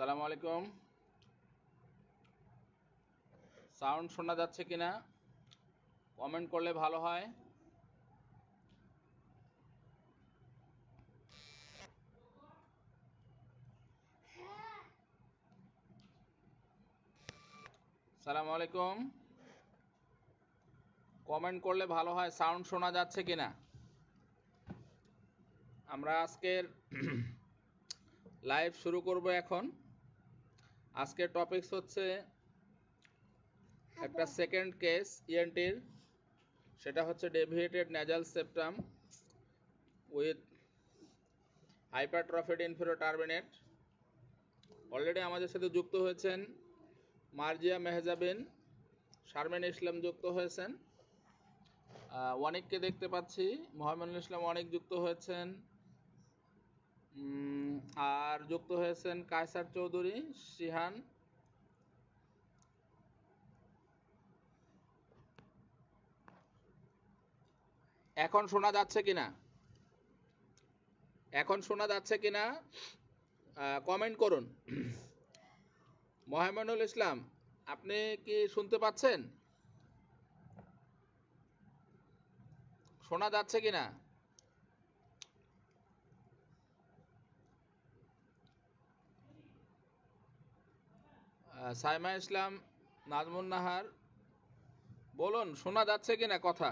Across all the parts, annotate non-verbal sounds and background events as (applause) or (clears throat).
সালামু আলাইকুম সাউন্ড শোনা যাচ্ছে কিনা কমেন্ট করলে ভালো হয় সালামু আলাইকুম কমেন্ট করলে ভালো হয় সাউন্ড শোনা যাচ্ছে কিনা আমরা আজকের (clears throat) লাইভ শুরু করব এখন আজকের টপিকস হচ্ছে একটা সেকেন্ড কেস ইএনটির সেটা হচ্ছে deviated nasal septum with hypertrophied inferior turbinate already আমাদের সাথে যুক্ত হয়েছেন মার্জিয়া মেহজাবিন শারমিন ইসলাম যুক্ত হয়েছেন অনেককে দেখতে পাচ্ছি মোহাম্মদ ইসলাম অনেক যুক্ত হয়েছেন আর যুক্ত হয়েছেন কায়সার চৌধুরী শিহান এখন শোনা যাচ্ছে কিনা এখন শোনা যাচ্ছে কিনা কমেন্ট করুন মহামানুল ইসলাম আপনি কি শুনতে পাচ্ছেন শোনা যাচ্ছে কিনা সাইমা ইসলাম নাজমুন নাহার বলুন শোনা যাচ্ছে কিনা কথা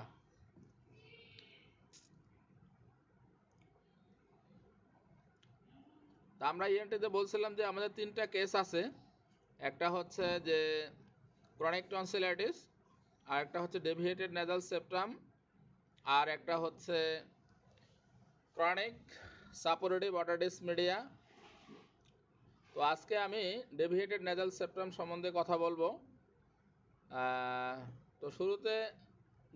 আমরা ইএনটিতে e বলছিলাম যে আমাদের তিনটা কেস আছে একটা হচ্ছে যে ক্রনিক টনসিলাইটিস আর একটা হচ্ছে ডেভিয়েটেড নেজাল সেপ্টাম আর একটা হচ্ছে ক্রনিক সাপোরেটিভ অটাডিস মিডিয়া তো আজকে আমি ডেভিয়েটেড নেজাল সেপ্টাম সম্বন্ধে কথা বলবো তো শুরুতে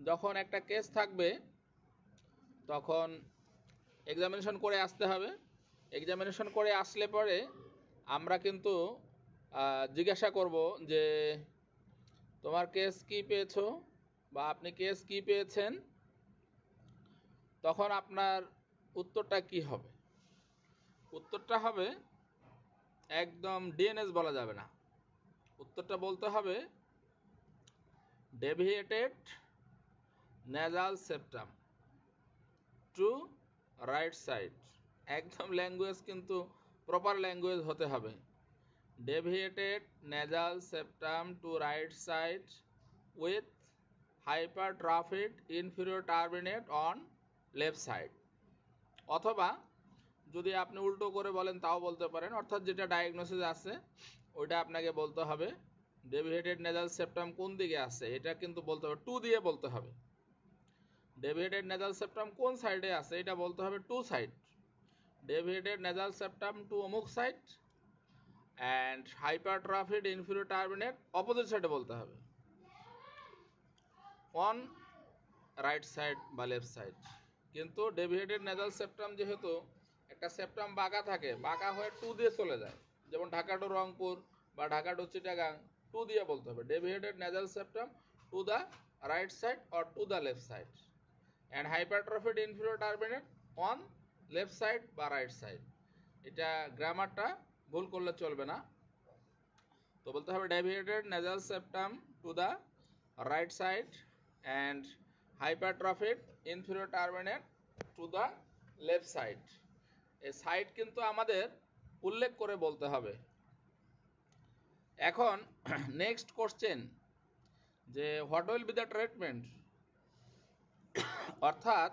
যখন একটা কেস থাকবে তখন এক্সামিনেশন করে আসতে হবে এক্সামিনেশন করে আসলে পরে আমরা কিন্তু জিজ্ঞাসা করব যে তোমার কেস কি পেয়েছো বা আপনি কেস কি পেয়েছেন তখন আপনার উত্তরটা কি হবে উত্তরটা হবে একদম ডিএনএস বলা যাবে না উত্তরটা বলতে হবে deviated nasal septum to right side একদম ল্যাঙ্গুয়েজ কিন্তু প্রপার ল্যাঙ্গুয়েজ হতে হবে deviated nasal septum to right side with hypertrophied inferior turbinate on left side অথবা যদি আপনি উল্টো করে বলেন তাও বলতে পারেন অর্থাৎ যেটা ডায়াগনোসিস আছে ওইটা আপনাকে বলতে হবে ডেভিহেটেড নেজাল সেপ্টাম কোন দিকে আছে এটা কিন্তু বলতে হবে টু দিয়ে বলতে হবে ডেভিহেটেড নেজাল সেপ্টাম কোন সাইডে আছে এটা বলতে হবে to side deviated nasal septum to অমুক side and hypertrophied inferior turbinate opposite সাইডে বলতে হবে অন রাইট সাইড বা লেফট সাইড কিন্তু ডেভিহেটেড নেজাল সেপ্টাম যেহেতু একটা সেপ্টাম বাঁকা থাকে বাঁকা হয়ে টু দিয়ে চলে যায় যেমন ঢাকা টু রংপুর বা ঢাকা টু চিটাগাং টু দিয়ে বলতে হবে deviated nasal septum to the right side or to the left side and hypertrophied inferior turbinate on left side বা রাইট সাইড এটা গ্রামারটা ভুল করলে চলবে না তো বলতে হবে deviated nasal septum to the right side and hypertrophied inferior turbinate to the left side এই সাইট কিন্তু আমাদের উল্লেখ করে বলতে হবে এখন নেক্সট (clears throat) কোশ্চেন যে what will be the treatment অর্থাৎ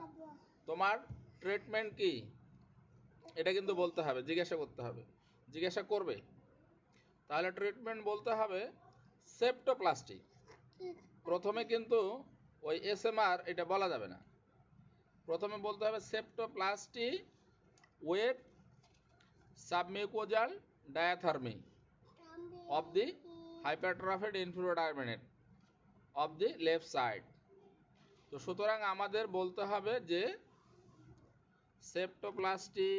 তোমার ট্রিটমেন্ট কি এটা কিন্তু বলতে হবে জিজ্ঞাসা করতে হবে জিজ্ঞাসা করবে তাহলে ট্রিটমেন্ট বলতে হবে সেপ্টোপ্লাস্টি প্রথমে কিন্তু ওই এস এটা বলা যাবে না প্রথমে বলতে হবে সেপ্টোপ্লাস্টিক with submucosal diathermy of the hypertrophied inferior turbinate of the left side তো সুতরাং আমাদের বলতে হবে যে সেপ্টোপ্লাস্টি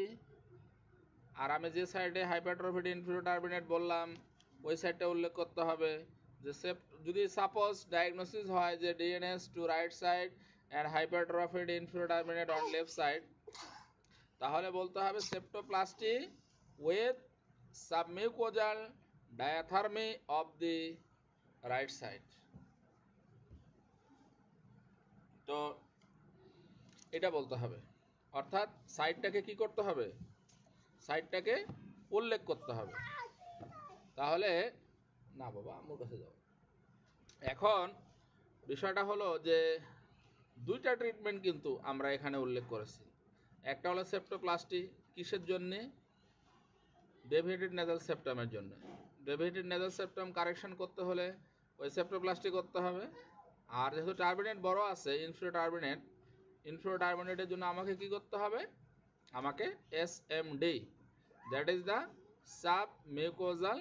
আর আমি যে সাইডে হাইপারট্রফিড ইনফিরিয়র টার্বিনেট বললাম ওই সাইডটা উল্লেখ করতে হবে যে সেপ যদি সাপোজ ডায়াগনোসিস হয় যে DNS to right side and hypertrophied inferior turbinate on left side তাহলে বলতে হবে septoplasty with submucosal diathermy of the right side তো এটা বলতে হবে অর্থাৎ সাইডটাকে কি করতে হবে সাইডটাকে উল্লেখ করতে হবে তাহলে না বাবা আমার কাছে যাও এখন বিষয়টা হলো যে দুইটা ট্রিটমেন্ট কিন্তু আমরা এখানে উল্লেখ করেছি একটা হলো সেপ্টোপ্লাস্টি কিসের জন্যে ডেভিহেটেড নেজাল সেপ্টামের জন্য ডেভিহেটেড নেজাল সেপ্টাম কারেকশন করতে হলে ওই সেপ্টোপ্লাস্টি করতে হবে আর যেহেতু টার্বিনেট বড় আছে ইনফ্লো টার্বিনেট ইনফ্লো টার্বিনেটের জন্য আমাকে কি করতে হবে আমাকে S M D that is the sub mucosal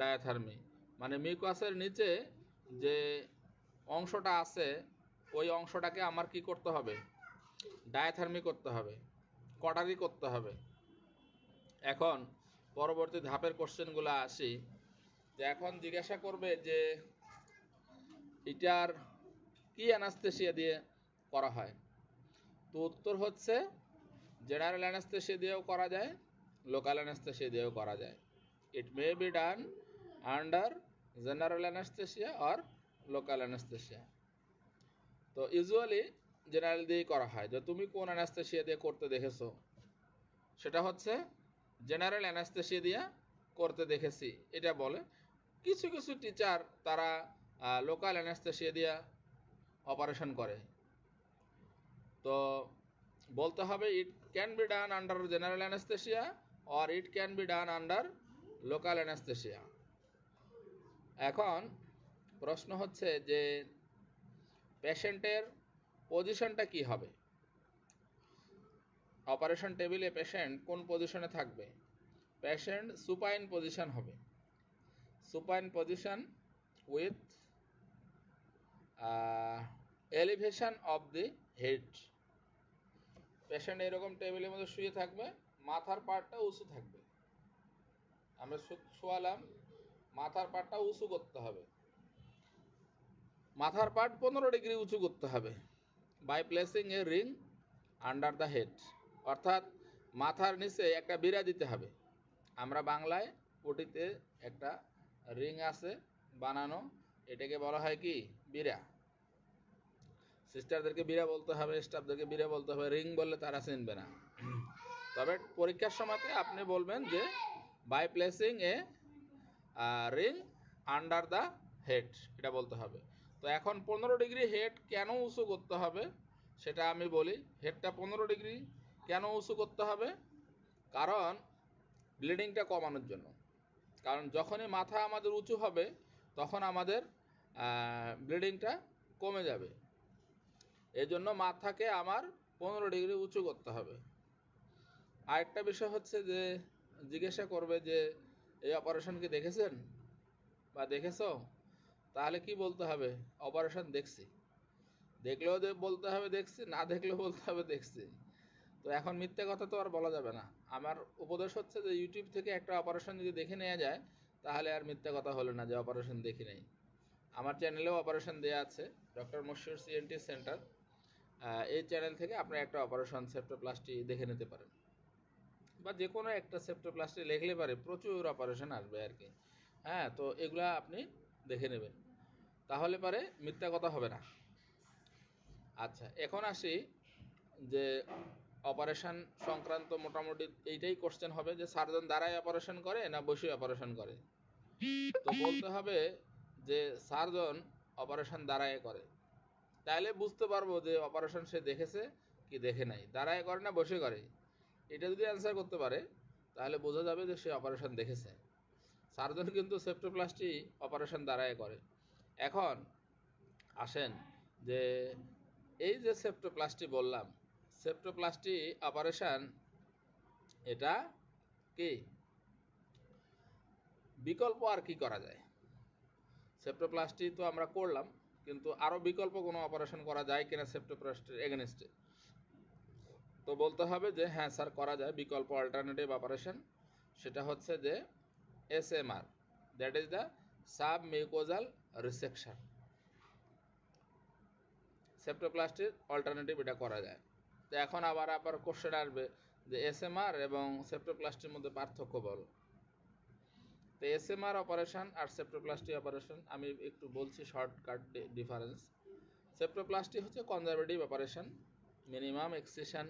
diathermy মানে মিউকোসের নিচে যে অংশটা আছে ওই অংশটাকে আমার কি করতে হবে ডায়াথার্মি করতে হবে কটারি করতে হবে এখন পরবর্তী ধাপের কোশ্চেনগুলো আসি যে এখন জিজ্ঞাসা করবে যে এটার কি অ্যানাস্থেশিয়া দিয়ে করা হয় তো উত্তর হচ্ছে জেনারেল অ্যানাস্থেশিয়া দিয়েও করা যায় লোকাল অ্যানাস্থেশিয়া দিয়েও করা যায় it may be done under general anaesthesia আর লোকাল অ্যানাস্থেশিয়া তো ইউজুয়ালি জেনারেল দিয়েই করা হয় যে তুমি কোন অ্যানাস্থেশিয়া দিয়ে করতে দেখেছো সেটা হচ্ছে জেনারেল অ্যানাস্থেশিয়া দিয়ে করতে দেখেছি এটা বলে কিছু কিছু টিচার তারা লোকাল অ্যানাস্থেশিয়া দিয়ে অপারেশন করে তো বলতে হবে it can be done under general anaesthesia or it can be done under local anaesthesia এখন প্রশ্ন হচ্ছে যে পেশেন্টের পজিশনটা কি হবে অপারেশন টেবিলে পেশেন্ট কোন পজিশনে থাকবে পেশেন্ট সুপাইন পজিশন হবে supine position with elevation of the head patient এরকম টেবিলের মধ্যে শুয়ে থাকবে মাথার পার্টটা উঁচু থাকবে আমরা শোয়ালাম মাথার পার্টটা উঁচু করতে হবে মাথার পার্ট পনেরো ডিগ্রি উঁচু করতে হবে by placing a ring under the head অর্থাৎ মাথার নিচে একটা বিড়া দিতে হবে আমরা বাংলায় পটিতে একটা রিং আছে বানানো এটাকে বলা হয় কি বিড়া সিস্টারদেরকে বিড়া বলতে হবে স্টাফদেরকে বিড়া বলতে হবে রিং বললে তারা চিনবে না তবে পরীক্ষার সময়তে আপনি বলবেন যে by placing a ring under the head এটা বলতে হবে তো এখন পনেরো ডিগ্রি হেড কেন উঁচু করতে হবে সেটা আমি বলি হেডটা পনেরো ডিগ্রি কেন উঁচু করতে হবে কারণ ব্লিডিংটা কমানোর জন্য কারণ যখনই মাথা আমাদের উঁচু হবে তখন আমাদের ব্লিডিংটা কমে যাবে এজন্য মাথাকে আমার পনেরো ডিগ্রি উঁচু করতে হবে আরেকটা বিষয় হচ্ছে যে জিজ্ঞাসা করবে যে এই অপারেশন কি দেখেছেন বা দেখেছো তাহলে কি বলতে হবে অপারেশন দেখছি দেখলেও বলতে হবে দেখছি না দেখলেও বলতে হবে দেখছি তো এখন মিথ্যে কথা তো আর বলা যাবে না আমার উপদেশ হচ্ছে যে ইউটিউব থেকে একটা অপারেশন যদি দেখে নেওয়া যায় তাহলে আর মিথ্যে কথা হলো না যে অপারেশন দেখি নাই আমার চ্যানেলেও অপারেশন দেওয়া আছে ডক্টর মশিউর সিএনটি সেন্টার এই চ্যানেল থেকে আপনি একটা অপারেশন সেপ্টোপ্লাস্টি দেখে নিতে পারেন বা যে কোনো একটা সেপ্টোপ্লাস্টি লেখলে পারে প্রচুর অপারেশন আসবে আর কি হ্যাঁ তো এগুলা আপনি দেখে নেবেন তাহলে পরে মিথ্যা কথা হবে না আচ্ছা এখন আসি যে অপারেশন সংক্রান্ত মোটামুটি এইটাই কোশ্চেন হবে যে সার্জন দ্বারাই অপারেশন করে না বসে অপারেশন করে তো বলতে হবে যে সার্জন অপারেশন দ্বারাই করে তাহলে বুঝতে পারবো যে অপারেশন সে দেখেছে কি দেখে নাই দ্বারাই করে না বসে করে এটা যদি অ্যান্সার করতে পারে তাহলে বোঝা যাবে যে সে অপারেশন দেখেছে সার্জন কিন্তু সেপ্টোপ্লাস্টি অপারেশন দ্বারাই করে এখন আসেন যে এই যে সেপ্টোপ্লাস্টি বললাম সেপ্টোপ্লাস্টি অপারেশন এটা কি বিকল্প আর কি করা যায় সেপ্টোপ্লাস্টি তো আমরা করলাম কিন্তু আরও বিকল্প কোনো অপারেশন করা যায় কিনা সেপ্টোপ্লাস্টির এগেনস্টে তো বলতে হবে যে হ্যাঁ স্যার করা যায় বিকল্প অল্টারনেটিভ অপারেশন সেটা হচ্ছে যে S M R that is the sub mucosal resection সেপ্টোপ্লাস্টির অল্টারনেটিভ এটা করা যায় তো এখন আবার আবার কোশ্চেন আসবে যে এসএমআর এবং সেপ্টোপ্লাস্টির মধ্যে পার্থক্য বলো তো এসএমআর অপারেশন আর সেপ্টোপ্লাস্টি অপারেশন আমি একটু বলছি শর্টকাট ডিফারেন্স সেপ্টোপ্লাস্টি হচ্ছে conservative operation minimum excision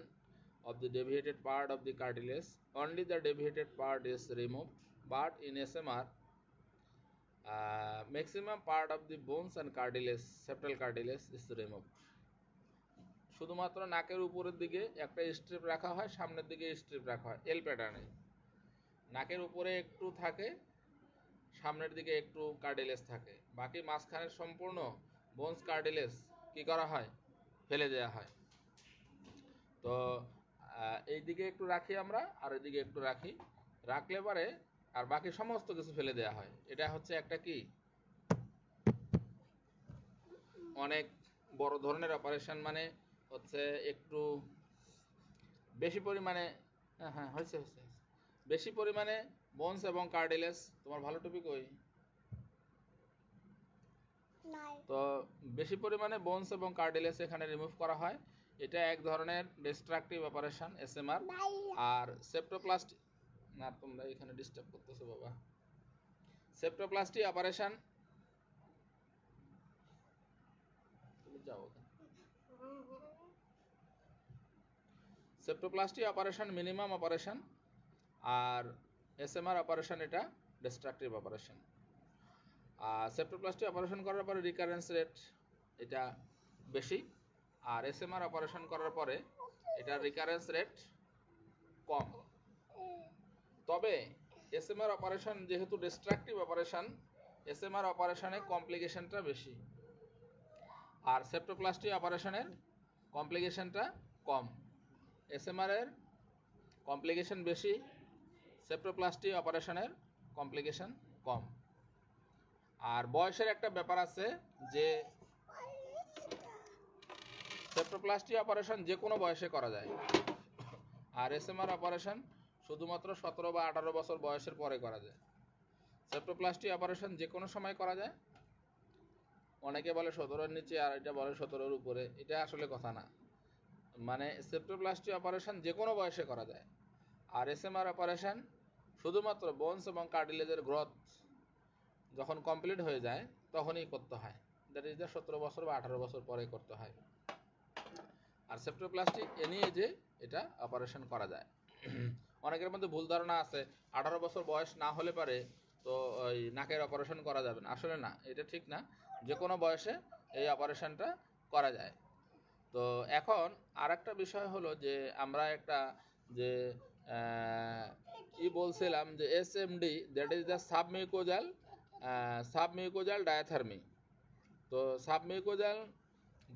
of the deviated part of the cartilage only the deviated part is removed but in SMR maximum part of the bones bones and septal septal cartilage is removed শুধুমাত্র নাকের উপরের দিকে একটা strip রাখা হয় সামনের দিকে strip রাখা হয় এল প্যাটার্নে নাকের উপরে একটু থাকে সামনের দিকে একটু কার্ডিলেস থাকে বাকি মাঝখানের সম্পূর্ণ বোনস কার্ডিলেস কি করা হয় ফেলে দেওয়া হয় তো এই দিকে একটু রাখি আমরা আর এই দিকে একটু রাখি রাখলে পরে আর বাকি সমস্ত কিছু ফেলে দেয়া হয় এটা হচ্ছে একটা কি অনেক বড় ধরনের অপারেশন মানে হচ্ছে একটু বেশি পরিমাণে হ্যাঁ হ্যাঁ হয়েছে হয়েছে বেশি পরিমাণে বোনস এবং কার্ডিলেস তোমার ভালো টপিক ওই তো বেশি পরিমাণে বোনস এবং কার্ডিলেস এখানে রিমুভ করা হয় এটা এক ধরনের ডিস্ট্রাকটিভ অপারেশন এসএমআর আর সেপ্টোপ্লাস্টি না তোমরা এখানে ডিস্টার্ব করতেছো বাবা সেপ্টোপ্লাস্টি অপারেশন তুমি যাও সেপ্টোপ্লাস্টি অপারেশন মিনিমাম অপারেশন আর এসএমআর অপারেশন এটা ডিস্ট্রাকটিভ অপারেশন আর সেপ্টোপ্লাস্টি অপারেশন করার পরে রিকারেন্স রেট এটা বেশি আর এসএমআর অপারেশন করার পরে এটা রিকারেন্স রেট কম তবে এসএমআর অপারেশন যেহেতু ডিস্ট্রাকটিভ অপারেশন এসএমআর অপারেশনে কমপ্লিকেশনটা বেশি আর সেপ্টোপ্লাস্টি অপারেশনের কমপ্লিকেশনটা কম এসএমআরের কমপ্লিকেশন বেশি সেপ্টোপ্লাস্টি অপারেশনের কমপ্লিকেশন কম আর বয়সের একটা ব্যাপার আছে যে সেপ্টোপ্লাস্টি অপারেশন যে কোনো বয়সে করা যায় আর এসএমআর অপারেশন শুধুমাত্র সতেরো বা আঠারো বছর বয়সের পরে করা যায় সেপ্টোপ্লাস্টি অপারেশন যে কোনো সময় করা যায় অনেকে বলে সতেরোর নিচে আর এটা বলে সতেরোর উপরে এটা আসলে কথা না মানে সেপ্টোপ্লাস্টি অপারেশন যে কোনো বয়সে করা যায় আর এস এম আর অপারেশন শুধুমাত্র বোনস এবং কার্ডিলেজের গ্রোথ যখন কমপ্লিট হয়ে যায় তখনই করতে হয় দ্যাট ইজ দ্য সতেরো বছর বা আঠারো বছর পরে করতে হয় আর সেপ্টোপ্লাস্টিক এ নিয়ে যে এটা অপারেশন করা যায় অনেকের মধ্যে ভুল ধারণা আছে আঠারো বছর বয়স না হলে পারে তো ওই নাকের অপারেশন করা যাবে না আসলে না এটা ঠিক না যে কোনো বয়সে এই অপারেশনটা করা যায় তো এখন আর একটা বিষয় হলো যে আমরা একটা যে ই বলছিলাম যে S M D that is the submucosal submucosal diathermy তো সাবমিউকোজাল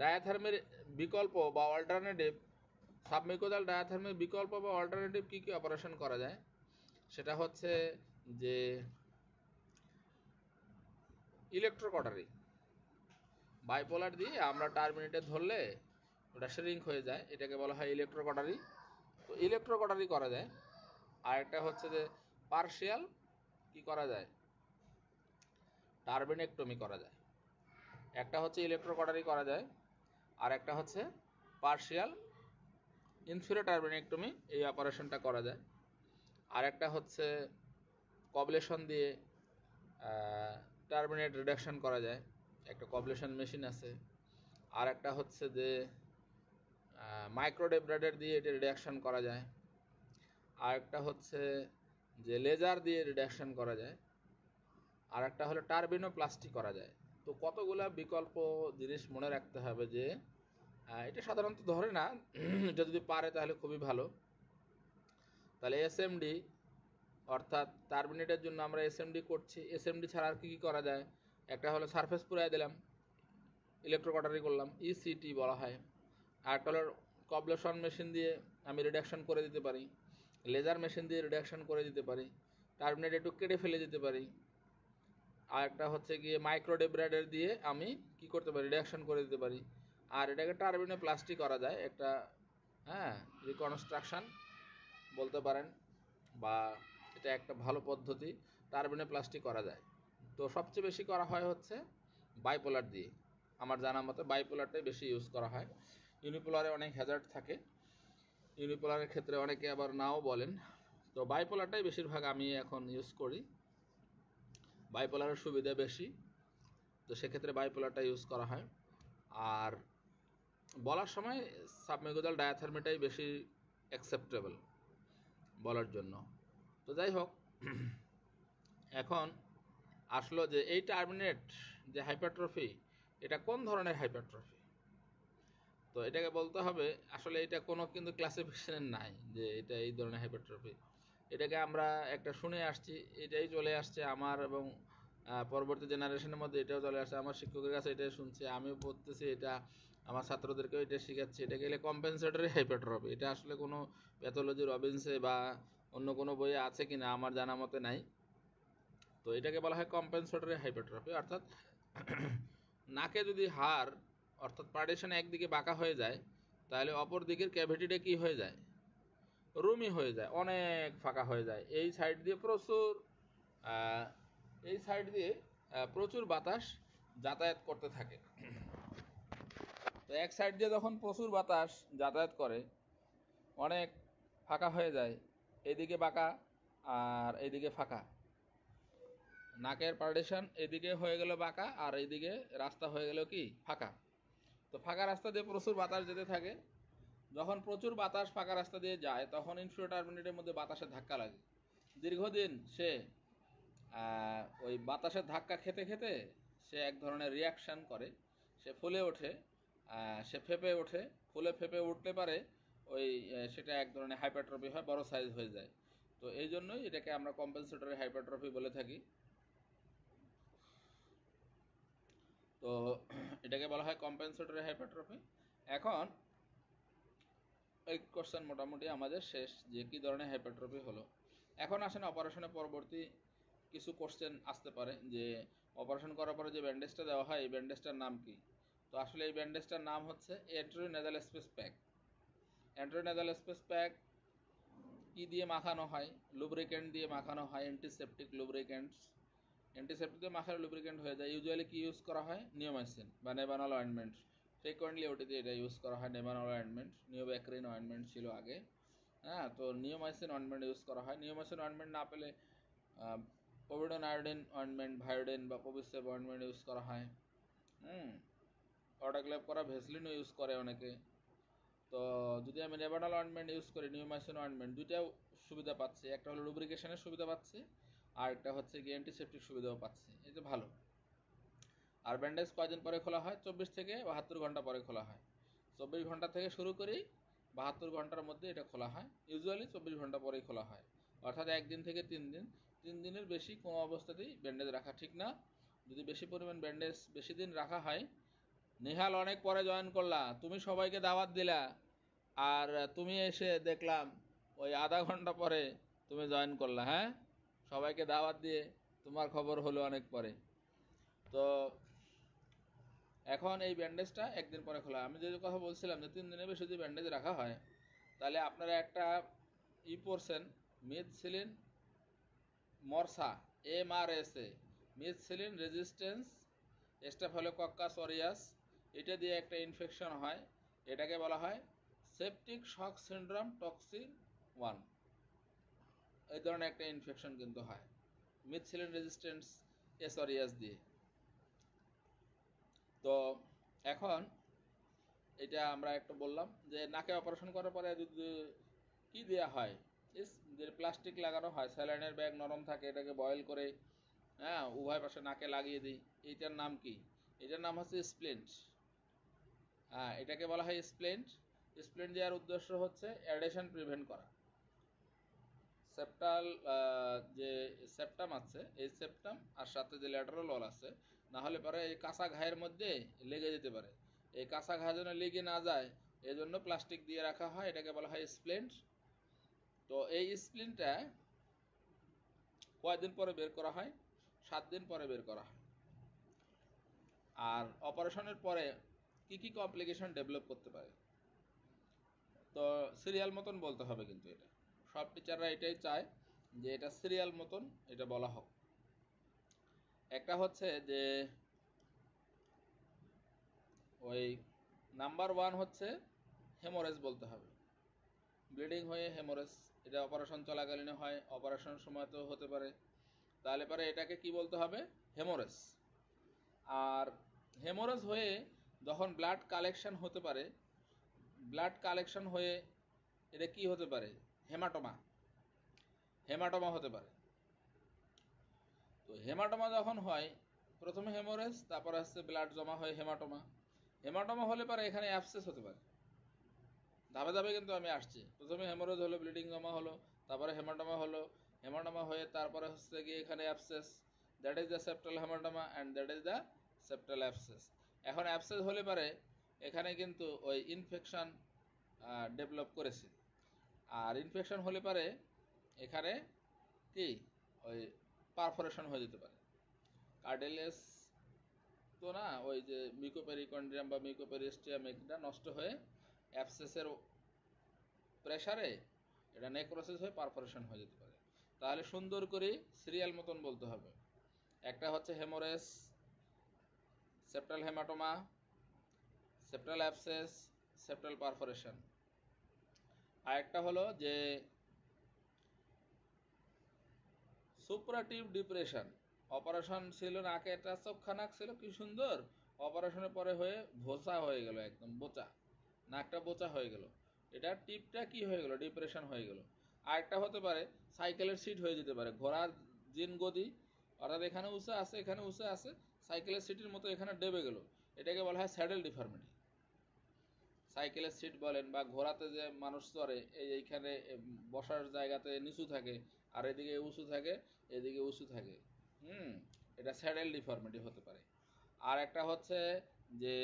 ডায়াথার্মির বিকল্প বা অল্টারনেটিভ সাবমিকোজাল ডায়াথার্মির বিকল্প বা অল্টারনেটিভ কী কী অপারেশন করা যায় সেটা হচ্ছে যে ইলেকট্রোকটারি বাইপোলার দিয়ে আমরা টার্মিনেটে ধরলে ওটা শ্রিঙ্ক হয়ে যায় এটাকে বলা হয় ইলেকট্রোকটারি তো ইলেকট্রোকটারি করা যায় আর একটা হচ্ছে যে পার্শিয়াল কি করা যায় টার্বিনেক্টমি করা যায় একটা হচ্ছে ইলেকট্রোকটারি করা যায় আর একটা হচ্ছে পার্শিয়াল ইনফিরো টার্বিনেক্টমি এই অপারেশনটা করা যায় আর একটা হচ্ছে কবলেশন দিয়ে টার্বিনেট রিডাকশন করা যায় একটা কবলেশন মেশিন আছে আর একটা হচ্ছে যে মাইক্রোডেব্রাডের দিয়ে এটা রিডাকশান করা যায় আর একটা হচ্ছে যে লেজার দিয়ে রিডাকশান করা যায় আর একটা হলো প্লাস্টিক করা যায় তো কতগুলা বিকল্প জিনিস মনে রাখতে হবে যে এটা সাধারণত ধরে না এটা যদি পারে তাহলে খুবই ভালো তাহলে এসএমডি অর্থাৎ টার্মিনেটের জন্য আমরা এসএমডি করছি এসএমডি ছাড়া আর কী কী করা যায় একটা হলো সারফেস পুরাই দিলাম ইলেকট্রোকটারি করলাম ইসিটি e বলা হয় আরেকটা হলো কবলেশন মেশিন দিয়ে আমি রিডাকশন করে দিতে পারি লেজার মেশিন দিয়ে রিডাকশন করে দিতে পারি টার্মিনেট একটু কেটে ফেলে দিতে পারি আর একটা হচ্ছে গিয়ে মাইক্রোডেব্রাইডার দিয়ে আমি কি করতে পারি রিডাকশন করে দিতে পারি আর এটাকে টার্বিনে প্লাস্টিক করা যায় একটা হ্যাঁ রিকনস্ট্রাকশান বলতে পারেন বা এটা একটা ভালো পদ্ধতি টার্বিনে প্লাস্টিক করা যায় তো সবচেয়ে বেশি করা হয় হচ্ছে বাইপোলার দিয়ে আমার জানা মতে বাইপোলারটাই বেশি ইউজ করা হয় ইউনিপোলারে অনেক হ্যাজার্ড থাকে ইউনিপোলারের ক্ষেত্রে অনেকে আবার নাও বলেন তো বাইপোলারটাই বেশিরভাগ আমি এখন ইউজ করি বাইপোলারের সুবিধা বেশি তো সেক্ষেত্রে বাইপোলারটা ইউজ করা হয় আর বলার সময় সাবমেগোদাল ডায়াথার্মেটাই বেশি অ্যাকসেপ্টেবল বলার জন্য তো যাই হোক এখন আসলো যে এই টার্মিনেট যে হাইপারট্রফি এটা কোন ধরনের হাইপারট্রফি তো এটাকে বলতে হবে আসলে এটা কোনো কিন্তু ক্লাসিফিকেশনের নাই যে এটা এই ধরনের হাইপারট্রফি এটাকে আমরা একটা শুনে আসছি এটাই চলে আসছে আমার এবং পরবর্তী জেনারেশনের মধ্যে এটাও চলে আসছে আমার শিক্ষকের কাছে এটাই শুনছি আমিও পড়তেছি এটা আমার ছাত্রদেরকে এটা শেখাচ্ছি এটা গেলে কম্পেনসেটরি হাইপারট্রফি এটা আসলে কোনো প্যাথোলজি রবিনসে বা অন্য কোনো বইয়ে আছে কি না আমার জানা মতে নাই তো এটাকে বলা হয় কম্পেনসেটরি হাইপারট্রফি অর্থাৎ নাকে যদি হাড় অর্থাৎ পার্টিশন একদিকে বাঁকা হয়ে যায় তাহলে অপর দিকের ক্যাভিটিটা কি হয়ে যায় রুমি হয়ে যায় অনেক ফাঁকা হয়ে যায় এই সাইড দিয়ে প্রচুর এই সাইড দিয়ে প্রচুর বাতাস যাতায়াত করতে থাকে তো এক সাইড দিয়ে যখন প্রচুর বাতাস যাতায়াত করে অনেক ফাঁকা হয়ে যায় এদিকে বাঁকা আর এদিকে ফাঁকা নাকের পার্টিশন এদিকে হয়ে গেল বাঁকা আর এদিকে রাস্তা হয়ে গেল কি ফাঁকা তো ফাঁকা রাস্তা দিয়ে প্রচুর বাতাস যেতে থাকে যখন প্রচুর বাতাস ফাঁকা রাস্তা দিয়ে যায় তখন ইনফিউটার মিনিটের মধ্যে বাতাসে ধাক্কা লাগে দীর্ঘদিন সে ওই বাতাসের ধাক্কা খেতে খেতে সে এক ধরনের রিয়াকশান করে সে ফুলে ওঠে সে ফেপে ওঠে ফুলে ফেপে উঠতে পারে ওই সেটা এক ধরনের হাইপারট্রফি হয় বড় সাইজ হয়ে যায় তো এই জন্যই এটাকে আমরা কম্পেনসেটরি হাইপারট্রফি বলে থাকি তো এটাকে বলা হয় কম্পেনসেটরি হাইপারট্রফি এখন এই কোশ্চেন মোটামুটি আমাদের শেষ যে কী ধরনের হাইপারট্রফি হলো এখন আসেন অপারেশনের পরবর্তী কিছু কোশ্চেন আসতে পারে যে অপারেশন করার পরে যে ব্যান্ডেজটা দেওয়া হয় এই ব্যান্ডেজটার নাম কী তো আসলে এই ব্যান্ডেজটার নাম হচ্ছে antero nasal space pack antero nasal space pack কী দিয়ে মাখানো হয় লুব্রিকেন্ট দিয়ে মাখানো হয় অ্যান্টিসেপটিক লুব্রিকেন্টস অ্যান্টিসেপটিক দিয়ে মাখানো লুব্রিকেন্ট হয়ে যায় ইউজুয়ালি কী ইউজ করা হয় নিওমাইসিন বা নেবানল অয়েন্টমেন্ট ফ্রিকোয়েন্টলি ওটিতে এটা ইউজ করা হয় নেবানল অয়েন্টমেন্ট নিওব্যাক্রিন অয়েন্টমেন্ট ছিল আগে হ্যাঁ তো নিওমাইসিন অয়েন্টমেন্ট ইউজ করা হয় নিওমাইসিন অয়েন্টমেন্ট না পেলে পোভিডন আয়োডিন অয়েন্টমেন্ট ভায়োডিন বা কোভিসেপ অয়েন্টমেন্ট ইউজ করা হয় হুম অটোক্লেভ করা ভেসলিনও ইউজ করে অনেকে তো যদি আমি রেবাডাল অয়েন্টমেন্ট ইউজ করি নিউমাইসিন অয়েন্টমেন্ট দুইটা সুবিধা পাচ্ছি একটা হলো লুব্রিকেশনের সুবিধা পাচ্ছি আর একটা হচ্ছে গিয়ে অ্যান্টিসেপটিক সুবিধাও পাচ্ছি যে ভালো আর ব্যান্ডেজ কয়দিন পরে খোলা হয় চব্বিশ থেকে বাহাত্তর ঘন্টা পরে খোলা হয় চব্বিশ ঘন্টা থেকে শুরু করি বাহাত্তর ঘন্টার মধ্যে এটা খোলা হয় ইউজুয়ালি চব্বিশ ঘন্টা পরেই খোলা হয় অর্থাৎ একদিন থেকে তিন দিন তিন দিনের বেশি কোনো অবস্থাতেই ব্যান্ডেজ রাখা ঠিক না যদি বেশি পরিমাণ ব্যান্ডেজ বেশি দিন রাখা হয় নেহাল অনেক পরে জয়েন করলা তুমি সবাইকে দাওয়াত দিলা আর তুমি এসে দেখলাম ওই আধা ঘন্টা পরে তুমি জয়েন করলা হ্যাঁ সবাইকে দাওয়াত দিয়ে তোমার খবর হলো অনেক পরে তো এখন এই ব্যান্ডেজটা একদিন পরে খোলা আমি যে কথা বলছিলাম যে তিন দিনের বেশি যদি ব্যান্ডেজ রাখা হয় তাহলে আপনারা একটা ই পড়ছেন methicillin MRSA M R S A methicillin resistance staph হলো অরিয়াস এটা দিয়ে একটা ইনফেকশন হয় এটাকে বলা হয় septic shock syndrome toxin one এই ধরনের একটা ইনফেকশন কিন্তু হয় মিথসিলিন রেজিস্ট্যান্স এসরিয়াস দিয়ে তো এখন এটা আমরা একটা বললাম যে নাকে অপারেশন করার পরে কি দেওয়া হয় যে প্লাস্টিক লাগানো হয় স্যালাইনের ব্যাগ নরম থাকে এটাকে বয়েল করে হ্যাঁ উভয় পাশে নাকে লাগিয়ে দিই এইটার নাম কি এটার নাম হচ্ছে স্প্লিন্ট এটাকে বলা হয় স্প্লেন্ট স্প্লেন্ট দেওয়ার উদ্দেশ্য হচ্ছে অ্যাডেশন প্রিভেন্ট করা সেপ্টাল যে সেপ্টাম আছে এই সেপ্টাম আর সাথে যে ল্যাটারাল ওয়াল আছে না হলে পরে এই কাঁচা ঘায়ের মধ্যে লেগে যেতে পারে এই কাঁচা ঘা যেন লেগে না যায় এজন্য প্লাস্টিক দিয়ে রাখা হয় এটাকে বলা হয় স্প্লেন্ট তো এই স্প্লিনটা কয়দিন পরে বের করা হয় সাত দিন পরে বের করা হয় আর অপারেশনের পরে কি কি কমপ্লিকেশন ডেভেলপ করতে পারে তো সিরিয়াল মতন বলতে হবে কিন্তু এটা সব টিচাররা এটাই চায় যে এটা সিরিয়াল মতন এটা বলা হোক একটা হচ্ছে যে ওই নাম্বার ওয়ান হচ্ছে হেমোরেজ বলতে হবে ব্লিডিং হয়ে হেমোরেজ এটা অপারেশন চলাকালীন হয় অপারেশন সময় তো হতে পারে তাহলে পরে এটাকে কি বলতে হবে হেমোরেজ আর হেমোরেজ হয়ে যখন ব্লাড কালেকশন হতে পারে ব্লাড কালেকশন হয়ে এটা কি হতে পারে হেমাটোমা হেমাটোমা হতে পারে তো হেমাটোমা যখন হয় প্রথমে হেমোরেজ তারপর আসছে ব্লাড জমা হয় হেমাটোমা হেমাটোমা হলে পারে এখানে অ্যাবসেস হতে পারে ধাপে ধাপে কিন্তু আমি আসছি প্রথমে হেমোরেজ হলো ব্লিডিং জমা হলো তারপরে হেমাটোমা হলো হেমাটোমা হয়ে তারপরে হচ্ছে গিয়ে এখানে abscess that is the septal haematoma and that is the septal abscess এখন অ্যাপসেস হলে পারে এখানে কিন্তু ওই ইনফেকশান ডেভেলপ করেছে আর ইনফেকশান হলে পারে এখানে কি ওই পারফরেশন হয়ে যেতে পারে কার্ডেলেস তো না ওই যে মিকোপেরিকন্ড্রিয়াম বা মিকোপেরিস্টিয়াম এটা নষ্ট হয়ে অ্যাপসেসের প্রেশারে এটা নেক্রোসিস হয়ে পারফরেশন হয়ে যেতে পারে তাহলে সুন্দর করে সিরিয়াল মতন বলতে হবে একটা হচ্ছে haemorrhage septal haematoma septal abscess septal perforation আরেকটা হলো যে সুপারাটিভ ডিপ্রেশন অপারেশন ছিল নাকে একটা চক্ষা ছিল কি সুন্দর অপারেশনের পরে হয়ে ভোসা হয়ে গেল একদম বোচা নাকটা বোচা হয়ে গেল এটা টিপটা কি হয়ে গেল ডিপ্রেশন হয়ে গেল আরেকটা হতে পারে সাইকেলের সিট হয়ে যেতে পারে ঘোড়ার জিন গদি অর্থাৎ এখানে উঁচা আছে এখানে উঁচা আছে সাইকেলের সিটির মতো এখানে ডেবে গেল এটাকে বলা হয় স্যাডেল ডিফার্মিটি সাইকেলের সিট বলেন বা ঘোড়াতে যে মানুষ চড়ে এই এইখানে বসার জায়গাতে নিচু থাকে আর এদিকে উঁচু থাকে এদিকে উঁচু থাকে হুম এটা স্যাডেল ডিফর্মিটি হতে পারে আর একটা হচ্ছে যে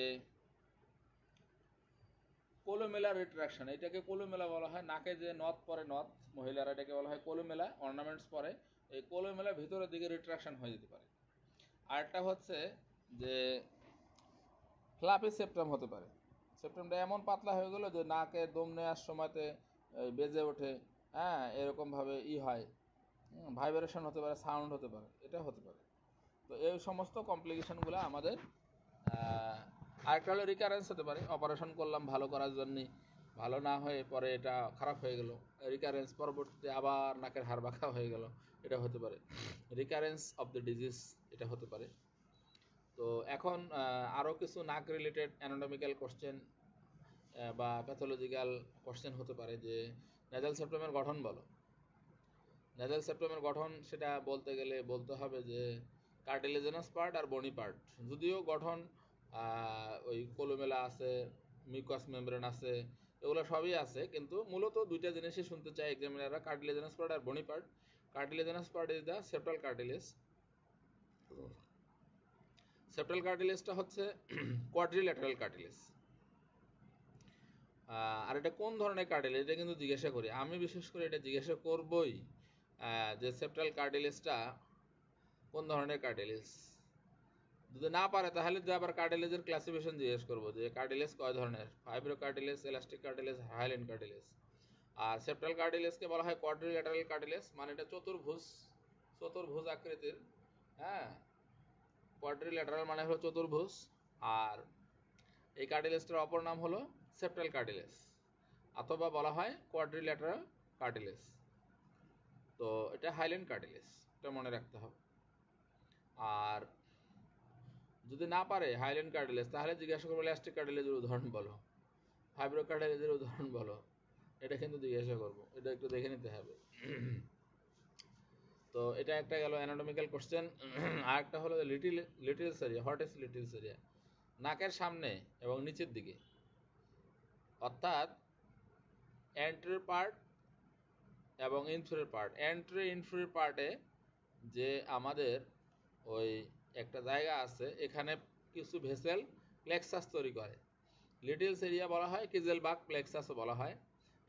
কোলোমেলা রিট্রাকশন এটাকে কোলোমেলা বলা হয় নাকে যে নথ পরে নথ মহিলারা এটাকে বলা হয় কোলোমেলা অর্নামেন্টস পরে এই কোলোমেলা ভেতরের দিকে রিট্রাকশন হয়ে যেতে পারে আরেকটা হচ্ছে যে ফ্লাপে সেপ্টাম হতে পারে সেপ্টামটা এমন পাতলা হয়ে গেলো যে নাকে দম নেওয়ার সময়তে বেজে ওঠে হ্যাঁ এরকমভাবে ই হয় ভাইব্রেশন হতে পারে সাউন্ড হতে পারে এটা হতে পারে তো এই সমস্ত কমপ্লিকেশানগুলো আমাদের আরেকটা হলো রিকারেন্স হতে পারে অপারেশন করলাম ভালো করার জন্যে ভালো না হয়ে পরে এটা খারাপ হয়ে গেল রিকারেন্স পরবর্তীতে আবার নাকের হাড় বাঁকা হয়ে গেল এটা হতে পারে রিকারেন্স অফ দ্য ডিজিজ এটা হতে পারে তো এখন আরও কিছু নাক রিলেটেড অ্যানাটমিক্যাল কোশ্চেন বা প্যাথোলজিক্যাল কোশ্চেন হতে পারে যে নেজাল সেপ্টমের গঠন বলো নেজাল সেপ্টমের গঠন সেটা বলতে গেলে বলতে হবে যে কার্টিলেজেনাস পার্ট আর বনি পার্ট যদিও গঠন ওই কোলোমেলা আছে মিউকাস মেমব্রেন আছে এগুলো সবই আছে কিন্তু মূলত দুইটা জিনিসই শুনতে চাই এক্সামিনাররা কার্টিলেজিনাস পার্ট আর bony part cartilaginous part is the septal cartilage septal কার্টিলেজটা হচ্ছে কোয়াড্রিল্যাটারাল (clears throat) কার্টিলেজ আর এটা কোন ধরনের কার্টিলেজ এটা কিন্তু জিজ্ঞাসা করি আমি বিশেষ করে এটা জিজ্ঞাসা করবই যে সেপ্টাল কার্টিলেজটা কোন ধরনের কার্টিলেজ যদি না পারে তাহলে যে আবার কার্ডিলেজের ক্লাসিফিকেশন জিজ্ঞেস করবো যে কার্ডিলেজ কয় ধরনের fibro cartilage elastic cartilage hyaline cartilage আর সেপ্টাল কার্ডিলেজকে বলা হয় কোয়াড্রিলেটারাল কার্ডিলেজ মানে এটা চতুর্ভুজ চতুর্ভুজ আকৃতির হ্যাঁ কোয়াড্রিলেটারাল মানে হলো চতুর্ভুজ আর এই কার্ডিলেজটার অপর নাম হলো সেপ্টাল কার্ডিলেজ অথবা বলা হয় কোয়াড্রিলেটারাল কার্ডিলেজ তো এটা হাইলেন কার্ডিলেজ এটা মনে রাখতে হবে আর যদি না পারে হাইল্যান্ড কার্ডিলেজ তাহলে জিজ্ঞাসা করবো ল্যাস্টিক কার্ডিলেজের উদাহরণ বলো ফাইব্রো কার্ডেলেজের উদাহরণ বলো এটা কিন্তু জিজ্ঞাসা করবো এটা একটু দেখে নিতে হবে তো এটা একটা গেল অ্যানাটমিক্যাল কোশ্চেন আর একটা হলো Little Little's area what is Little's area নাকের সামনে এবং নিচের দিকে অর্থাৎ অ্যান্ট্রের পার্ট এবং ইনফ্রের পার্ট অ্যান্ট্রে ইনফ্রিয়ার পার্টে যে আমাদের ওই একটা জায়গা আছে এখানে কিছু ভেসেল প্লেক্সাস তৈরি করে লিটিলস এরিয়া বলা হয় কিজেল বাগ প্লেক্সাসও বলা হয়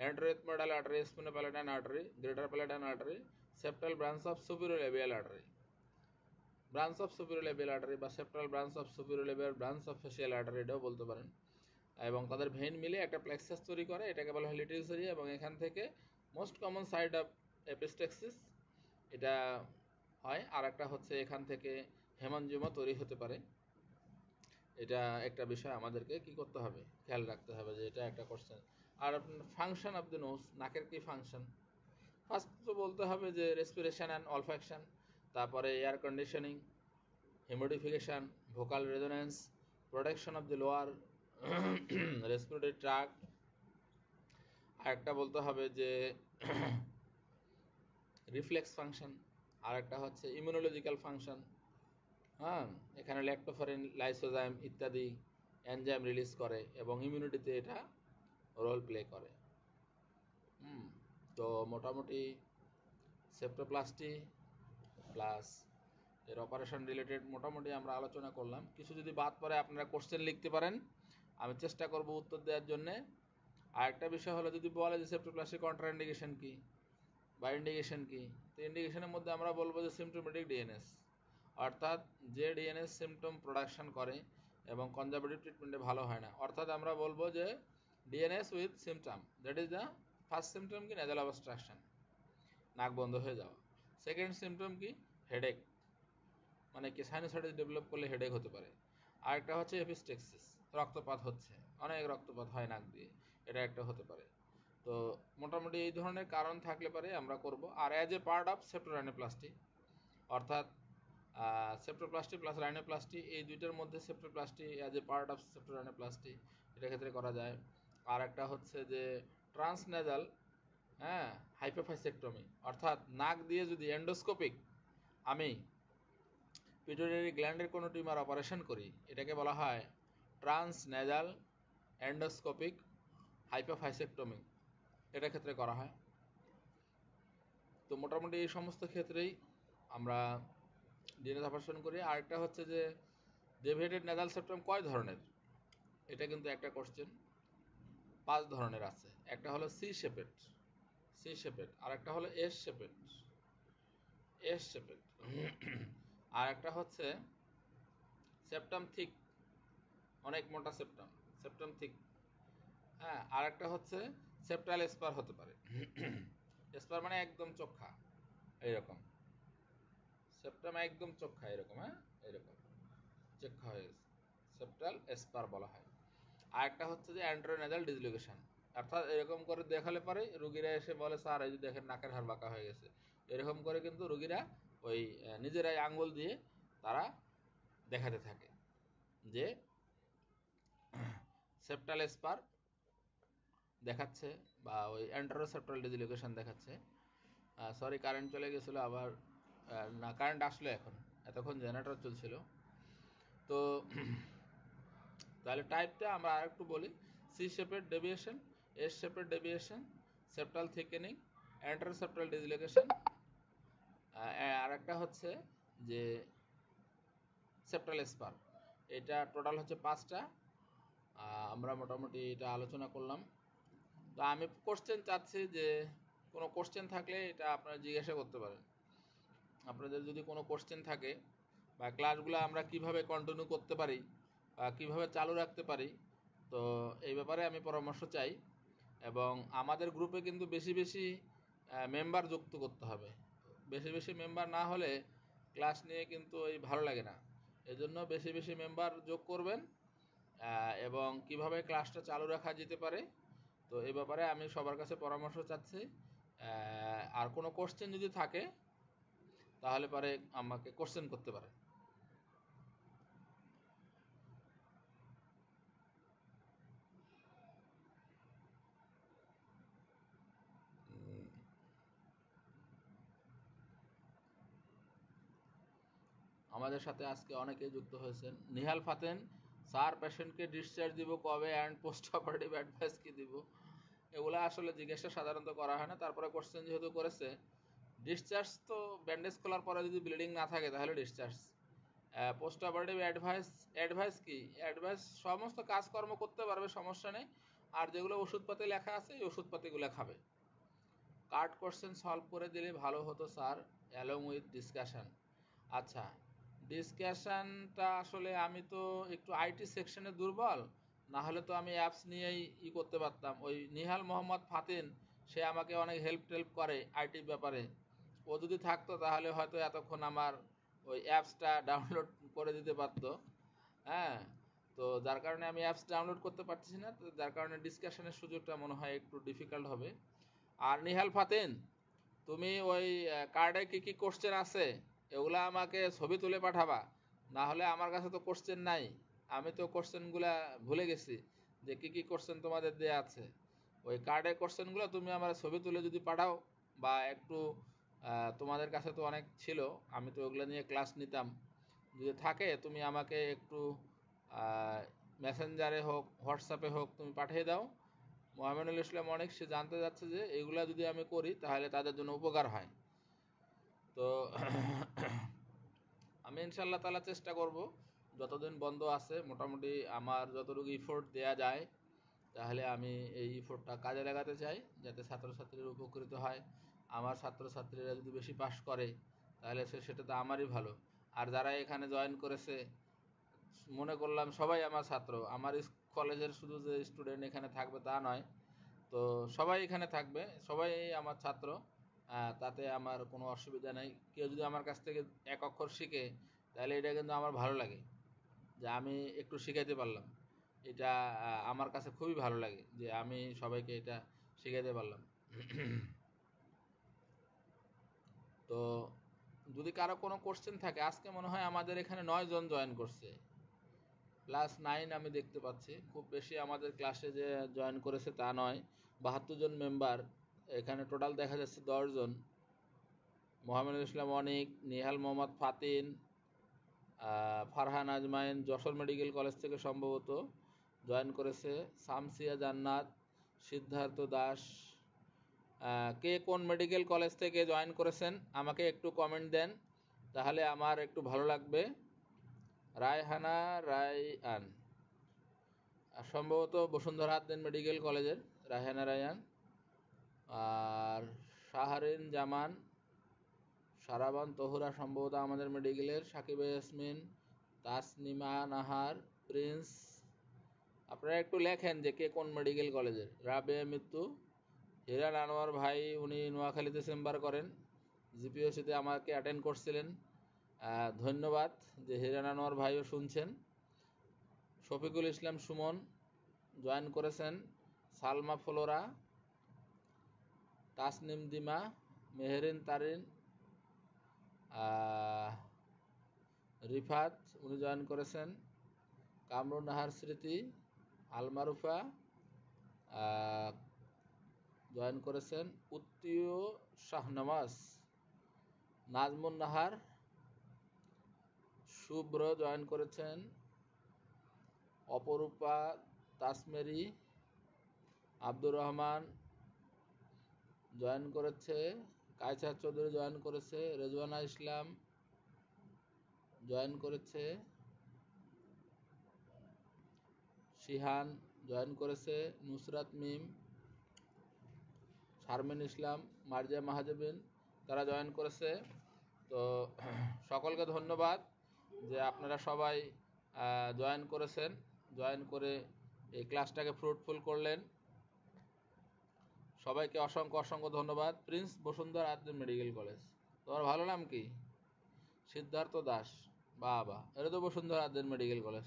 অ্যান্ড্রয়েড মডাল artery palatine artery greater palatine artery septal branch of superior লেভিয়াল artery branch of superior labial artery বা septal branch of superior labial branch of facial artery এটাও বলতে পারেন এবং তাদের ভেন মিলে একটা প্লেক্সাস তৈরি করে এটাকে বলা হয় লিটিলস এরিয়া এবং এখান থেকে most common site of epistaxis এটা হয় আর একটা হচ্ছে এখান থেকে হেমাঞ্জমা তৈরি হতে পারে এটা একটা বিষয় আমাদেরকে কি করতে হবে খেয়াল রাখতে হবে যে এটা একটা কোশ্চেন আর আপনার ফাংশন অফ দ্য নোজ নাকের কি ফাংশন ফার্স্ট তো বলতে হবে যে রেসপিরেশন অ্যান্ড অলফ্যাকশন তারপরে air conditioning humidification vocal resonance protection of the lower respiratory tract আর একটা বলতে হবে যে রিফ্লেক্স (coughs) ফাংশন আর একটা হচ্ছে ইমিউনোলজিক্যাল ফাংশন হ্যাঁ এখানে ল্যাক্টোফেরিন লাইসোজাইম ইত্যাদি এনজাইম রিলিজ করে এবং ইমিউনিটিতে এটা রোল প্লে করে হুম তো মোটামুটি সেপ্টোপ্লাস্টি প্লাস এর অপারেশন রিলেটেড মোটামুটি আমরা আলোচনা করলাম কিছু যদি বাদ পরে আপনারা কোশ্চেন লিখতে পারেন আমি চেষ্টা করব উত্তর দেওয়ার জন্যে আরেকটা বিষয় হলো যদি বলে যে সেপ্টোপ্লাস্টিক ইন্ডিকেশন কী বা ইন্ডিকেশন কী তো ইন্ডিকেশনের মধ্যে আমরা বলবো যে সিমটোমেটিক ডিএনএস অর্থাৎ যে ডিএনএ সিমটম প্রোডাকশন করে এবং কনজারভেটিভ ট্রিটমেন্টে ভালো হয় না অর্থাৎ আমরা বলবো যে DNS with symptom that is the first symptom কি নেজাল অবস্ট্রাকশন নাক বন্ধ হয়ে যাওয়া সেকেন্ড সিমটম কি হেডেক মানে কি সাইনোসাইটিস ডেভেলপ করলে হেডেক হতে পারে আরেকটা হচ্ছে এপিস্টেক্সিস রক্তপাত হচ্ছে অনেক রক্তপাত হয় নাক দিয়ে এটা একটা হতে পারে তো মোটামুটি এই ধরনের কারণ থাকলে পারে আমরা করব আর as a part of septorhinoplasty অর্থাৎ সেপ্টোপ্লাস্টি প্লাস রাইনোপ্লাস্টি এই দুইটার মধ্যে septoplasty as a part of septorhinoplasty এটা ক্ষেত্রে করা যায় আর একটা হচ্ছে যে ট্রান্সনেজাল হ্যাঁ হাইপোফাইসেক্টমি অর্থাৎ নাক দিয়ে যদি এন্ডোস্কোপিক আমি পিটোরিয়ারি গ্ল্যান্ডের কোনো টিউমার অপারেশন করি এটাকে বলা হয় ট্রান্সনেজাল এন্ডোস্কোপিক হাইপোফাইসেক্টমি এটা ক্ষেত্রে করা হয় তো মোটামুটি এই সমস্ত ক্ষেত্রেই আমরা ডিএনএ অপারেশন করি একটা হচ্ছে যে ডেভিয়েটেড নেজাল সেপ্টম কয় ধরনের এটা কিন্তু একটা কোশ্চেন পাঁচ ধরনের আছে একটা হলো সি শেপেড সি শেপেড আর একটা হলো এস শেপেড এস শেপেড আর একটা হচ্ছে সেপ্টাম থিক অনেক মোটা সেপ্টাম সেপ্টাম থিক হ্যাঁ আর একটা হচ্ছে সেপ্টাল স্পার হতে পারে স্পার মানে একদম চোখা এইরকম সেপ্টাম একদম এরকম হ্যাঁ এরকম সেপ্টাল বলা হয় হচ্ছে যে অ্যান্ড্রোনেজাল ডিসলোকেশন অর্থাৎ এরকম করে দেখালে পরে রুগীরা এসে বলে স্যার এই যে দেখেন নাকের হাড় বাঁকা হয়ে গেছে এরকম করে কিন্তু রুগীরা ওই নিজেরাই আঙ্গুল দিয়ে তারা দেখাতে থাকে যে সেপ্টাল স্পার দেখাচ্ছে বা ওই অ্যান্ড্রোসেপ্টাল ডিজিলোকেশন দেখাচ্ছে সরি কারেন্ট চলে গেছিলো আবার না কারেন্ট আসলো এখন এতক্ষণ জেনারেটর চলছিল তো (clears throat) তাহলে টাইপটা আমরা আরেকটু বলি সি শেপের ডেভিয়েশন এস শেপের deviation septal thickening anteroseptal dislocation আর একটা হচ্ছে যে সেপ্টাল স্পার এটা টোটাল হচ্ছে পাঁচটা আমরা মোটামুটি এটা আলোচনা করলাম তো আমি কোশ্চেন চাচ্ছি যে কোনো কোশ্চেন থাকলে এটা আপনারা জিজ্ঞাসা করতে পারেন আপনাদের যদি কোনো কোশ্চেন থাকে বা ক্লাসগুলো আমরা কিভাবে কন্টিনিউ করতে পারি বা কীভাবে চালু রাখতে পারি তো এই ব্যাপারে আমি পরামর্শ চাই এবং আমাদের গ্রুপে কিন্তু বেশি বেশি মেম্বার যুক্ত করতে হবে বেশি বেশি মেম্বার না হলে ক্লাস নিয়ে কিন্তু এই ভালো লাগে না এজন্য বেশি বেশি মেম্বার যোগ করবেন এবং কিভাবে ক্লাসটা চালু রাখা যেতে পারে তো এ ব্যাপারে আমি সবার কাছে পরামর্শ চাচ্ছি আর কোনো কোশ্চেন যদি থাকে তাহলে পারে আমাকে কোশ্চেন করতে পারে আমাদের সাথে আজকে অনেকে যুক্ত হয়েছেন নিহাল ফাতেন স্যার পেশেন্টকে ডিসচার্জ দিব কবে অ্যান্ড পোস্ট অপারেটিভ অ্যাডভাইস কি দিব এগুলো আসলে জিজ্ঞাসা সাধারণত করা হয় না তারপরে কোশ্চেন যেহেতু করেছে ডিসচার্জ তো ব্যান্ডেজ খোলার পরে যদি ব্লিডিং না থাকে তাহলে discharge post operative advice advice কি অ্যাডভাইস সমস্ত কাজকর্ম করতে পারবে সমস্যা নেই আর যেগুলো ওষুধপাতি লেখা আছে এই ওষুধপাতিগুলো খাবে কার্ড কোশ্চেন সলভ করে দিলে ভালো হতো স্যার অ্যালং উইথ ডিসকাশান আচ্ছা ডিসকাশানটা আসলে আমি তো একটু আইটি সেকশনে দুর্বল না হলে তো আমি অ্যাপস নিয়েই ই করতে পারতাম ওই নিহাল মোহাম্মদ ফাতিন সে আমাকে অনেক হেল্প টেল্প করে আইটি ব্যাপারে ও যদি থাকতো তাহলে হয়তো এতক্ষণ আমার ওই অ্যাপসটা ডাউনলোড করে দিতে পারত হ্যাঁ তো যার কারণে আমি অ্যাপস ডাউনলোড করতে পারছি না তো যার কারণে ডিসকাশনের সুযোগটা মনে হয় একটু ডিফিকাল্ট হবে আর নিহাল ফাতেন তুমি ওই কার্ডে কি কি কোশ্চেন আছে এগুলা আমাকে ছবি তুলে পাঠাবা না হলে আমার কাছে তো কোশ্চেন নাই আমি তো কোশ্চেনগুলা ভুলে গেছি যে কি কি কোশ্চেন তোমাদের দেওয়া আছে ওই কার্ডে কোশ্চেনগুলো তুমি আমার ছবি তুলে যদি পাঠাও বা একটু তোমাদের কাছে তো অনেক ছিল আমি তো ওগুলো নিয়ে ক্লাস নিতাম যদি থাকে তুমি আমাকে একটু মেসেঞ্জারে হোক হোয়াটসঅ্যাপে হোক তুমি পাঠিয়ে দাও মোহামেনুল ইসলাম অনেক সে জানতে যাচ্ছে যে এগুলো যদি আমি করি তাহলে তাদের জন্য উপকার হয় তো (coughs) আমি ইনশাল্লাহ তালা চেষ্টা করব যতদিন বন্ধ আছে মোটামুটি আমার যতটুকু ইফোর্ট দেয়া যায় তাহলে আমি এই ইফোর্টটা কাজে লাগাতে চাই যাতে ছাত্রছাত্রীর উপকৃত হয় আমার ছাত্রছাত্রীরা যদি বেশি পাশ করে তাহলে সে সেটা তো আমারই ভালো আর যারা এখানে জয়েন করেছে মনে করলাম সবাই আমার ছাত্র আমার কলেজের শুধু যে স্টুডেন্ট এখানে থাকবে তা নয় তো সবাই এখানে থাকবে সবাই আমার ছাত্র তাতে আমার কোনো অসুবিধা নেই কেউ যদি আমার কাছ থেকে এক অক্ষর শিখে তাহলে এটা কিন্তু আমার ভালো লাগে যে আমি একটু শিখাইতে পারলাম এটা আমার কাছে খুবই ভালো লাগে যে আমি সবাইকে এটা শিখাইতে পারলাম তো যদি কারো কোনো কোশ্চেন থাকে আজকে মনে হয় আমাদের এখানে নয় জন জয়েন করছে প্লাস নাইন আমি দেখতে পাচ্ছি খুব বেশি আমাদের ক্লাসে যে জয়েন করেছে তা নয় বাহাত্তর জন মেম্বার এখানে টোটাল দেখা যাচ্ছে দশজন মোহাম্মদ ইসলাম অনিক নিহাল মোহাম্মদ ফাতিন ফারহান আজমাইন যশোর মেডিকেল কলেজ থেকে সম্ভবত জয়েন করেছে সামসিয়া জান্নাত সিদ্ধার্থ দাস কে কোন মেডিকেল কলেজ থেকে জয়েন করেছেন আমাকে একটু কমেন্ট দেন তাহলে আমার একটু ভালো লাগবে রায়হানা রায়ান সম্ভবত বসুন্ধরা দেন মেডিকেল কলেজের রায়হানা রায়ান আর শাহরিন জামান সারাবান তহুরা সম্ভবত আমাদের মেডিকেলের সাকিব ইয়াসমিন তাসনিমা নাহার প্রিন্স আপনারা একটু লেখেন যে কে কোন মেডিকেল কলেজের রাবে মৃত্যু হিরান আনোয়ার ভাই উনি নোয়াখালীতে চেম্বার করেন জিপিওসিতে আমাকে অ্যাটেন্ড করছিলেন ধন্যবাদ যে হিরান আনোয়ার ভাইও শুনছেন শফিকুল ইসলাম সুমন জয়েন করেছেন সালমা ফ্লোরা তাসনিম দিমা মেহরিন তারিন রিফাত উনি জয়েন করেছেন কামরুন নাহার স্মৃতি আলমারুফা জয়েন করেছেন উত্তীয় শাহনামাজ নাজমুন নাহার শুভ্র জয়েন করেছেন অপরূপা তাসমেরি আব্দুর রহমান জয়েন করেছে কায়সার চৌধুরী জয়েন করেছে রেজওয়ানা ইসলাম জয়েন করেছে শিহান জয়েন করেছে নুসরাত মিম শারমিন ইসলাম মার্জিয়া মাহাজুবিন তারা জয়েন করেছে তো সকলকে ধন্যবাদ যে আপনারা সবাই জয়েন করেছেন জয়েন করে এই ক্লাসটাকে ফ্রুটফুল করলেন সবাইকে অসংখ্য অসংখ্য ধন্যবাদ প্রিন্স বসুন্ধর আদ্য মেডিকেল কলেজ তোমার ভালো নাম কি সিদ্ধার্থ দাস বাবা এটা তো বসুন্ধরা আদ্যান মেডিকেল কলেজ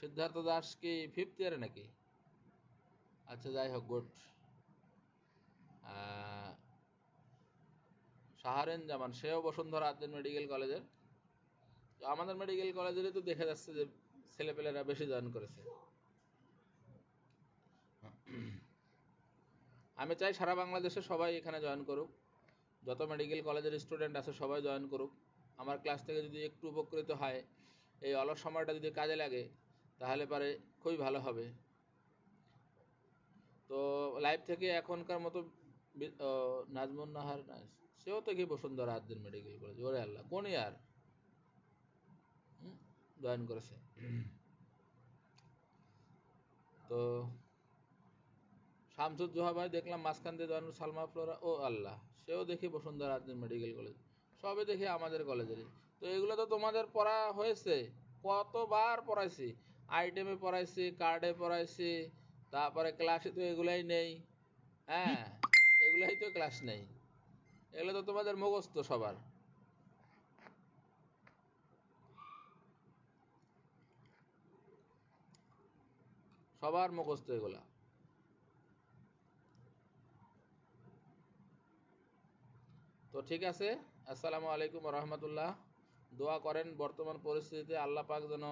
সিদ্ধার্থ দাস কি ফিফথ ইয়ারে নাকি আচ্ছা যাই হোক গুড সাহারেন জামান সেও বসুন্ধরা আদ্দিন মেডিকেল কলেজের তো আমাদের মেডিকেল কলেজেরই তো দেখা যাচ্ছে যে ছেলেপেলেরা বেশি জয়েন করেছে আমি চাই সারা বাংলাদেশে সবাই এখানে জয়েন করুক যত মেডিকেল কলেজের স্টুডেন্ট আছে সবাই জয়েন করুক আমার ক্লাস থেকে যদি একটু উপকৃত হয় এই অলস সময়টা যদি কাজে লাগে তাহলে পারে খুবই ভালো হবে তো লাইভ থেকে এখনকার মতো নাজমুন নাহার না সেও তো কি বসুন্ধরা আদ্দিন মেডিকেল কলেজ ওরে আল্লাহ কোন ইয়ার জয়েন করেছে তো শামসুদ জোহা ভাই দেখলাম মাঝখান দিয়ে জয়েন সালমা ফ্লোরা ও আল্লাহ সেও দেখি বসুন্ধরা আদ্দিন মেডিকেল কলেজ সবে দেখি আমাদের কলেজেরই তো এগুলো তো তোমাদের পড়া হয়েছে কতবার পড়াইছি আইটেমে পড়াইছি কার্ডে পড়াইছি তারপরে ক্লাসে তো এগুলাই নেই হ্যাঁ এগুলাই তো ক্লাস নেই এগুলো তো তোমাদের মুখস্থ সবার সবার মুখস্থ এগুলা তো ঠিক আছে আসসালামু আলাইকুম রহমতুল্লাহ দোয়া করেন বর্তমান পরিস্থিতিতে আল্লাহ পাক যেন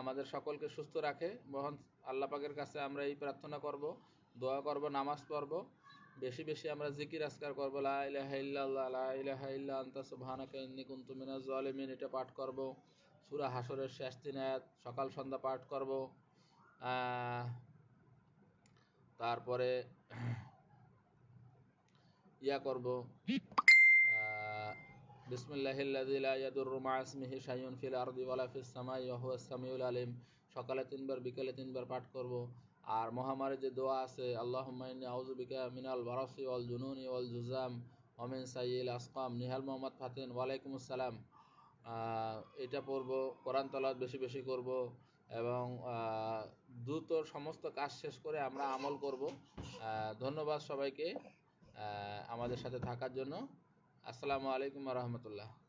আমাদের সকলকে সুস্থ রাখে মহান আল্লাহ পাকের কাছে আমরা এই প্রার্থনা করব দোয়া করব নামাজ পড়ব বেশি বেশি আমরা জিকির আজকার করবো লাহাইল্লা এটা পাঠ করব সুরা হাসরের শেষ তিন আয়াত সকাল সন্ধ্যা পাঠ করব তারপরে ইয়া করব বিসমিল্লাহিল্লাযী সামাই সামিউল আলিম সকালে তিনবার বিকালে তিনবার পাঠ করব আর মহামারী যে দোয়া আছে আল্লাহ আউজুবিকা মিনাল বারাসি ওয়াল জুনুন ওয়াল জুজাম অমেন সাইল আসকাম নিহাল মোহাম্মদ ফাতেন ওয়ালাইকুম আসসালাম এটা পড়ব কোরআন তলাত বেশি বেশি করব এবং দ্রুত সমস্ত কাজ শেষ করে আমরা আমল করব ধন্যবাদ সবাইকে আমাদের সাথে থাকার জন্য আসসালামু আলাইকুম রহমতুল্লাহ